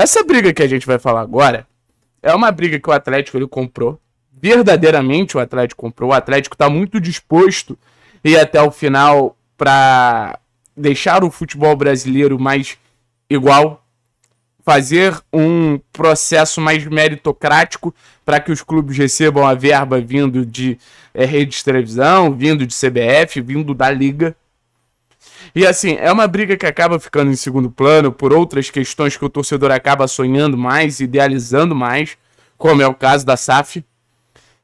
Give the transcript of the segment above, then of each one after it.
Essa briga que a gente vai falar agora é uma briga que o Atlético ele comprou. Verdadeiramente o Atlético comprou. O Atlético está muito disposto e até o final para deixar o futebol brasileiro mais igual, fazer um processo mais meritocrático para que os clubes recebam a verba vindo de é, rede de televisão, vindo de CBF, vindo da liga. E assim, é uma briga que acaba ficando em segundo plano por outras questões que o torcedor acaba sonhando mais, idealizando mais, como é o caso da SAF.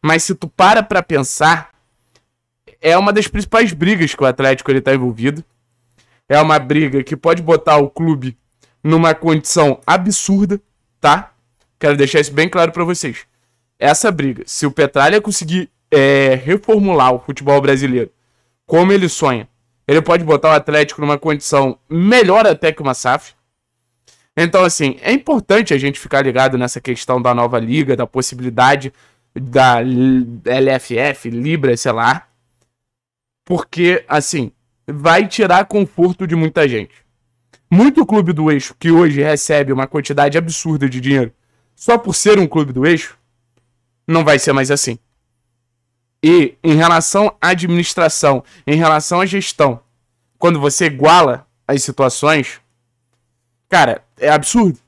Mas se tu para pra pensar, é uma das principais brigas que o Atlético ele tá envolvido. É uma briga que pode botar o clube numa condição absurda, tá? Quero deixar isso bem claro para vocês. Essa briga, se o Petralha conseguir é, reformular o futebol brasileiro como ele sonha, ele pode botar o Atlético numa condição melhor até que uma SAF. Então, assim, é importante a gente ficar ligado nessa questão da nova liga, da possibilidade da LFF, Libra, sei lá. Porque, assim, vai tirar conforto de muita gente. Muito clube do eixo que hoje recebe uma quantidade absurda de dinheiro só por ser um clube do eixo, não vai ser mais assim. E em relação à administração, em relação à gestão, quando você iguala as situações, cara, é absurdo.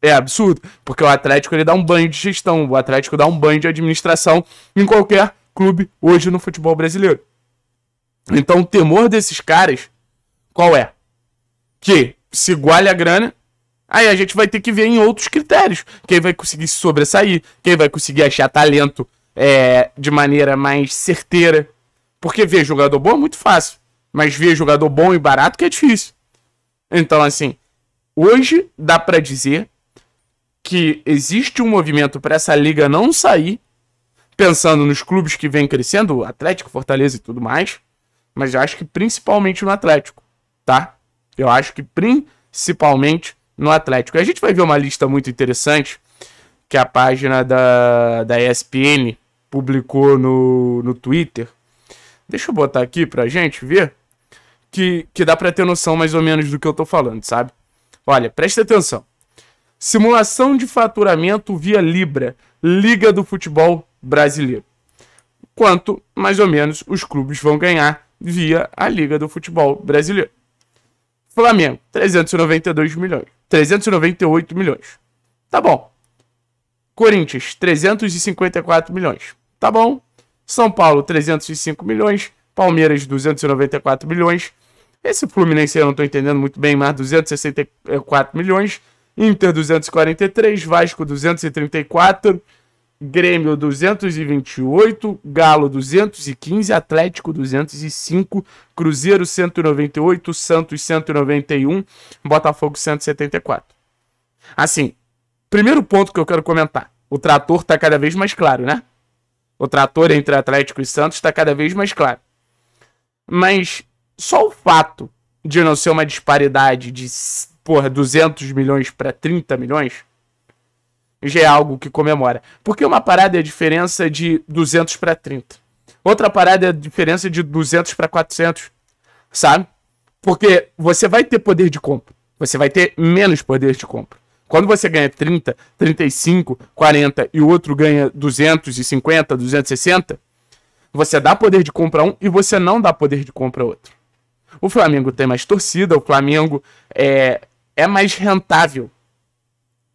É absurdo, porque o Atlético ele dá um banho de gestão, o Atlético dá um banho de administração em qualquer clube hoje no futebol brasileiro. Então o temor desses caras, qual é? Que se iguale a grana, aí a gente vai ter que ver em outros critérios. Quem vai conseguir se sobressair, quem vai conseguir achar talento é, de maneira mais certeira. Porque ver jogador bom é muito fácil, mas ver jogador bom e barato que é difícil. Então, assim, hoje dá para dizer que existe um movimento para essa liga não sair, pensando nos clubes que vem crescendo, Atlético, Fortaleza e tudo mais, mas eu acho que principalmente no Atlético, tá? Eu acho que principalmente no Atlético. a gente vai ver uma lista muito interessante, que é a página da, da ESPN, publicou no, no Twitter. Deixa eu botar aqui pra gente ver que, que dá pra ter noção mais ou menos do que eu tô falando, sabe? Olha, presta atenção. Simulação de faturamento via Libra, Liga do Futebol Brasileiro. Quanto, mais ou menos, os clubes vão ganhar via a Liga do Futebol Brasileiro. Flamengo, 392 milhões. 398 milhões. Tá bom. Corinthians, 354 milhões. Tá bom. São Paulo, 305 milhões. Palmeiras, 294 milhões. Esse Fluminense eu não estou entendendo muito bem, mas 264 milhões. Inter 243, Vasco 234, Grêmio 228, Galo 215, Atlético 205, Cruzeiro 198, Santos 191, Botafogo 174. Assim, primeiro ponto que eu quero comentar. O trator está cada vez mais claro, né? O trator entre Atlético e Santos está cada vez mais claro. Mas só o fato de não ser uma disparidade de porra, 200 milhões para 30 milhões já é algo que comemora. Porque uma parada é a diferença de 200 para 30. Outra parada é a diferença de 200 para 400, sabe? Porque você vai ter poder de compra. Você vai ter menos poder de compra. Quando você ganha 30, 35, 40 e o outro ganha 250, 260, você dá poder de compra a um e você não dá poder de compra a outro. O Flamengo tem mais torcida, o Flamengo é, é mais rentável.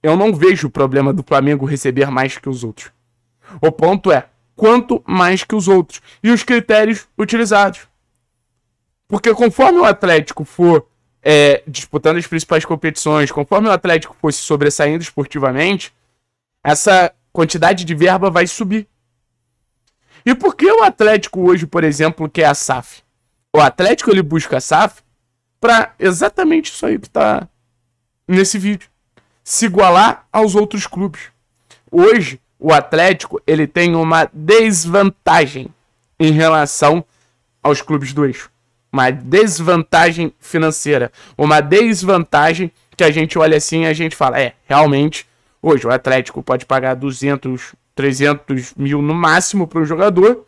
Eu não vejo o problema do Flamengo receber mais que os outros. O ponto é quanto mais que os outros e os critérios utilizados. Porque conforme o Atlético for é, disputando as principais competições, conforme o Atlético fosse sobressaindo esportivamente, essa quantidade de verba vai subir. E por que o Atlético hoje, por exemplo, quer a SAF? O Atlético ele busca a SAF para exatamente isso aí que está nesse vídeo, se igualar aos outros clubes. Hoje, o Atlético ele tem uma desvantagem em relação aos clubes do eixo. Uma desvantagem financeira. Uma desvantagem que a gente olha assim e a gente fala: é, realmente, hoje o Atlético pode pagar 200, 300 mil no máximo para um jogador,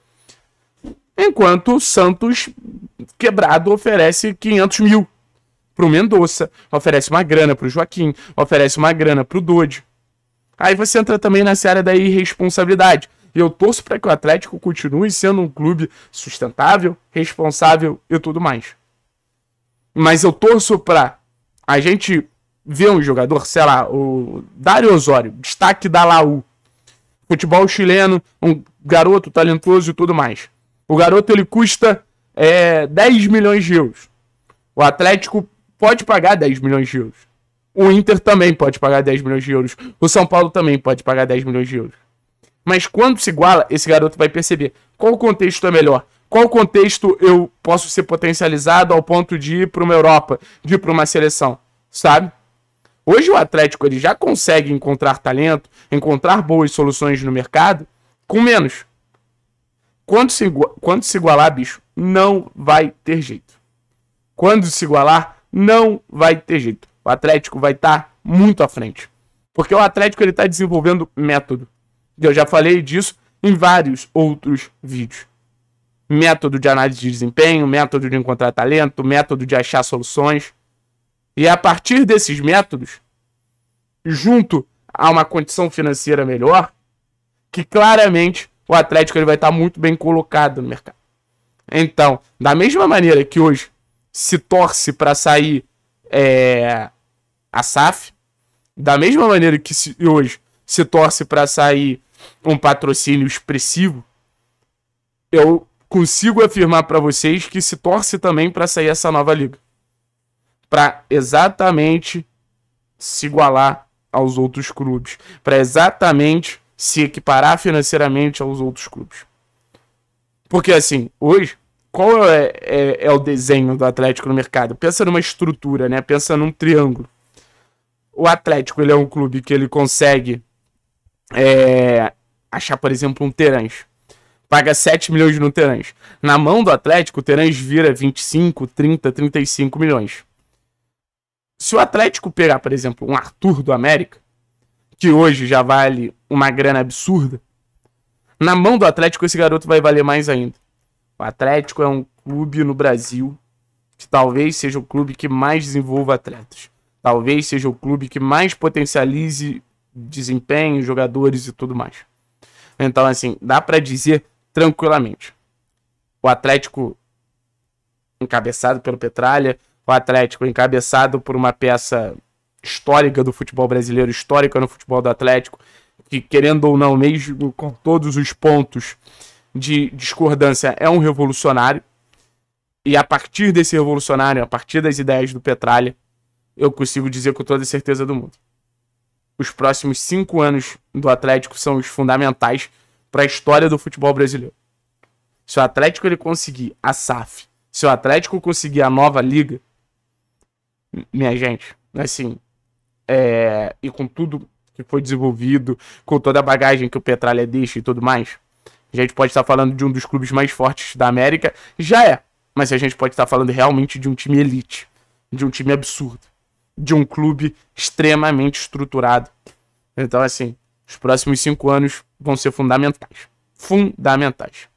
enquanto o Santos quebrado oferece 500 mil para o Mendonça, oferece uma grana para o Joaquim, oferece uma grana para o Dodge. Aí você entra também nessa área da irresponsabilidade. E eu torço para que o Atlético continue sendo um clube sustentável, responsável e tudo mais. Mas eu torço para a gente ver um jogador, sei lá, o Dário Osório, destaque da Laú. Futebol chileno, um garoto talentoso e tudo mais. O garoto ele custa é, 10 milhões de euros. O Atlético pode pagar 10 milhões de euros. O Inter também pode pagar 10 milhões de euros. O São Paulo também pode pagar 10 milhões de euros. Mas quando se iguala, esse garoto vai perceber qual contexto é melhor. Qual contexto eu posso ser potencializado ao ponto de ir para uma Europa, de ir para uma seleção, sabe? Hoje o Atlético ele já consegue encontrar talento, encontrar boas soluções no mercado com menos. Quando se, quando se igualar, bicho, não vai ter jeito. Quando se igualar, não vai ter jeito. O Atlético vai estar tá muito à frente. Porque o Atlético ele está desenvolvendo método. Eu já falei disso em vários outros vídeos. Método de análise de desempenho, método de encontrar talento, método de achar soluções. E a partir desses métodos, junto a uma condição financeira melhor, que claramente o Atlético ele vai estar muito bem colocado no mercado. Então, da mesma maneira que hoje se torce para sair é, a SAF, da mesma maneira que se, hoje se torce para sair um patrocínio expressivo, eu consigo afirmar para vocês que se torce também para sair essa nova liga. Para exatamente se igualar aos outros clubes, para exatamente se equiparar financeiramente aos outros clubes. Porque assim, hoje, qual é, é, é, o desenho do Atlético no mercado? Pensa numa estrutura, né? Pensa num triângulo. O Atlético ele é um clube que ele consegue é, achar, por exemplo, um Terãs. Paga 7 milhões no Terãs. Na mão do Atlético, o Terãs vira 25, 30, 35 milhões. Se o Atlético pegar, por exemplo, um Arthur do América, que hoje já vale uma grana absurda, na mão do Atlético esse garoto vai valer mais ainda. O Atlético é um clube no Brasil que talvez seja o clube que mais desenvolva atletas. Talvez seja o clube que mais potencialize desempenho, jogadores e tudo mais. Então, assim, dá para dizer tranquilamente. O Atlético encabeçado pelo Petralha, o Atlético encabeçado por uma peça histórica do futebol brasileiro, histórica no futebol do Atlético, que querendo ou não, mesmo com todos os pontos de discordância, é um revolucionário. E a partir desse revolucionário, a partir das ideias do Petralha, eu consigo dizer com toda a certeza do mundo os próximos cinco anos do Atlético são os fundamentais para a história do futebol brasileiro. Se o Atlético ele conseguir a SAF, se o Atlético conseguir a nova liga, minha gente, assim, é, e com tudo que foi desenvolvido, com toda a bagagem que o Petralha deixa e tudo mais, a gente pode estar falando de um dos clubes mais fortes da América, já é, mas a gente pode estar falando realmente de um time elite, de um time absurdo de um clube extremamente estruturado. Então, assim, os próximos cinco anos vão ser fundamentais. Fundamentais.